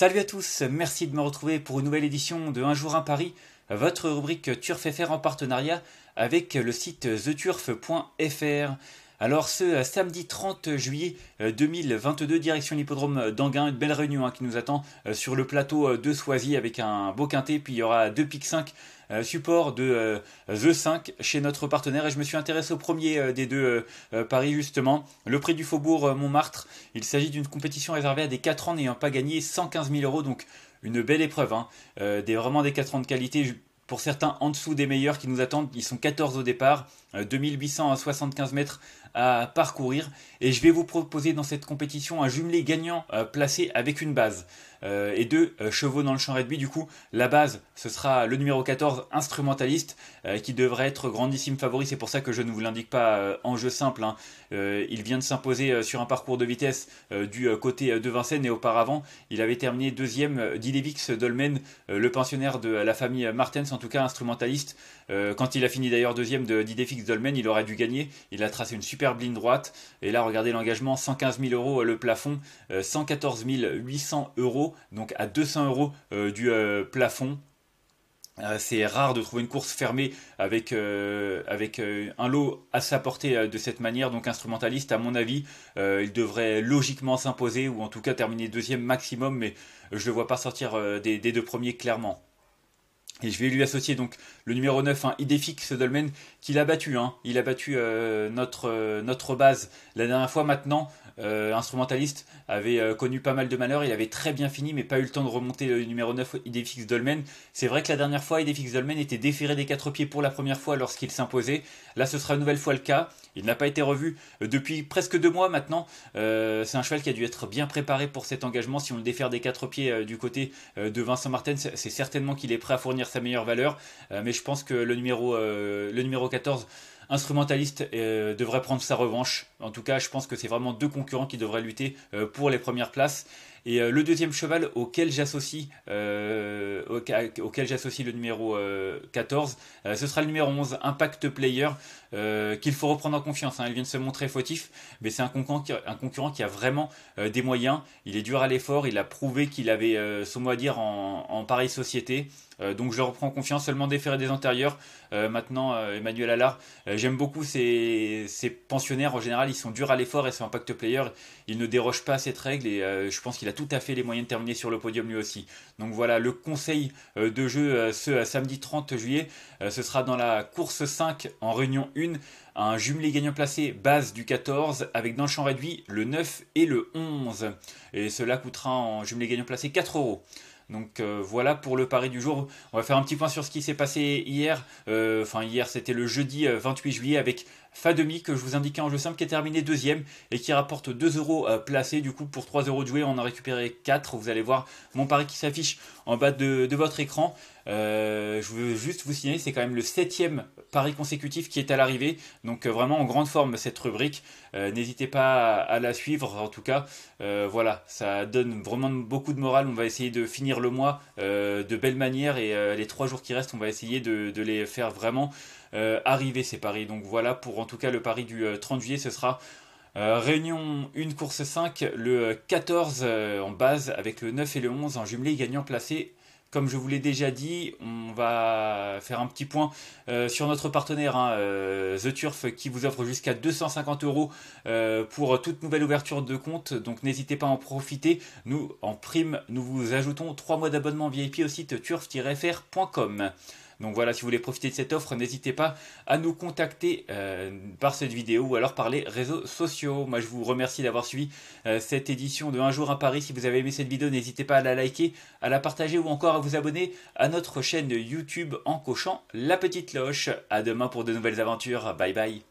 Salut à tous, merci de me retrouver pour une nouvelle édition de Un jour un Paris, votre rubrique Turf FR en partenariat avec le site theturf.fr. Alors ce euh, samedi 30 juillet 2022, euh, direction l'hippodrome euh, d'Anguin, une belle réunion hein, qui nous attend sur le plateau de Soisy avec un beau quintet, puis il y aura deux pics 5 support de The 5 chez notre partenaire et je me suis intéressé au premier des deux paris justement, le prix du faubourg Montmartre. Il s'agit d'une compétition réservée à des 4 ans n'ayant pas gagné 115 000 euros, donc une belle épreuve, hein. des, vraiment des 4 ans de qualité pour certains en dessous des meilleurs qui nous attendent. Ils sont 14 au départ, 2875 mètres à parcourir. Et je vais vous proposer dans cette compétition un jumelé gagnant euh, placé avec une base euh, et deux euh, chevaux dans le champ rugby. Du coup, la base, ce sera le numéro 14, instrumentaliste, qui devrait être grandissime favori. C'est pour ça que je ne vous l'indique pas en jeu simple. Hein. il vient de s'imposer sur un parcours de vitesse du côté de Vincennes et auparavant, il avait terminé deuxième d'Idevix Dolmen, le pensionnaire de la famille Martens, en tout cas instrumentaliste. quand il a fini d'ailleurs deuxième de Dolmen, il aurait dû gagner. Il a tracé une super Blind droite. Et là, regardez l'engagement, 115 000 euros euh, le plafond, 114 euh, 800 euros, donc à 200 euros euh, du plafond. C'est rare de trouver une course fermée avec, avec un lot à sa portée de cette manière. Donc instrumentaliste, à mon avis, il devrait logiquement s'imposer ou en tout cas terminer deuxième maximum, mais je ne le vois pas sortir des deux premiers clairement. Et je vais lui associer donc le numéro 9, hein, Idéfix Dolmen, qu'il a battu. Hein. Il a battu euh, notre, euh, notre base la dernière fois maintenant. Euh, instrumentaliste avait euh, connu pas mal de malheurs, il avait très bien fini mais pas eu le temps de remonter le numéro 9 Idéfix Dolmen. C'est vrai que la dernière fois Idéfix Dolmen était déféré des quatre pieds pour la première fois lorsqu'il s'imposait. Là ce sera une nouvelle fois le cas. Il n'a pas été revu euh, depuis presque deux mois maintenant. Euh, c'est un cheval qui a dû être bien préparé pour cet engagement. Si on le défère des quatre pieds euh, du côté de Vincent Martens, c'est certainement qu'il est prêt à fournir sa meilleure valeur. mais je pense que le numéro, le numéro 14 instrumentaliste devrait prendre sa revanche. En tout cas, je pense que c'est vraiment deux concurrents qui devraient lutter euh, pour les premières places. Et euh, le deuxième cheval auquel j'associe euh, auquel j'associe le numéro 14, ce sera le numéro 11, Impact Player, qu'il faut reprendre en confiance. Hein. Il vient de se montrer fautif, mais c'est un concurrent, qui, un concurrent qui a vraiment des moyens. Il est dur à l'effort, il a prouvé qu'il avait son mot à dire en, pareille Société. donc je reprends confiance, seulement des ferrets des antérieurs. maintenant, Emmanuel Allard, j'aime beaucoup ces ses pensionnaires en général ils sont durs à l'effort et c'est un pacte player. Il ne déroge pas à cette règle et euh, je pense qu'il a tout à fait les moyens de terminer sur le podium lui aussi. Donc voilà, le conseil euh, de jeu euh, ce samedi 30 juillet, ce sera dans la course 5 en réunion 1. Un jumelé gagnant placé base du 14 avec dans le champ réduit le 9 et le 11. Et cela coûtera en jumelé gagnant placé 4 euros. Donc voilà pour le pari du jour. On va faire un petit point sur ce qui s'est passé hier. Enfin hier, c'était le jeudi 28 juillet avec Fademi que je vous indiquais en jeu simple qui est terminé deuxième et qui rapporte 2 euros euh, placés. Du coup, pour 3 euros de jouer, on a récupéré 4. Vous allez voir mon pari qui s'affiche en bas de, votre écran. Euh, je veux juste vous signaler, c'est quand même le septième pari consécutif qui est à l'arrivée. Donc euh, vraiment en grande forme cette rubrique. N'hésitez pas à, la suivre. En tout cas, voilà, ça donne vraiment beaucoup de morale. On va essayer de finir le mois de belle manière et les 3 jours qui restent, on va essayer de, les faire vraiment arriver ces paris. Donc voilà pour rentrer. En tout cas le pari du 30 euh, juillet, ce sera euh, réunion 1 course 5, le 14 euh, en base avec le 9 et le 11 en jumelé gagnant placé. Comme je vous l'ai déjà dit, on va faire un petit point sur notre partenaire hein, The Turf qui vous offre jusqu'à 250 euros pour toute nouvelle ouverture de compte. Donc n'hésitez pas à en profiter. Nous, en prime, nous vous ajoutons 3 mois d'abonnement VIP au site turf-fr.com. Donc voilà, si vous voulez profiter de cette offre, n'hésitez pas à nous contacter euh, par cette vidéo ou alors par les réseaux sociaux. Moi, je vous remercie d'avoir suivi euh, cette édition de Un jour à Paris. Si vous avez aimé cette vidéo, n'hésitez pas à la liker, à la partager ou encore à vous abonner à notre chaîne YouTube en cochant la petite cloche. À demain pour de nouvelles aventures. Bye bye.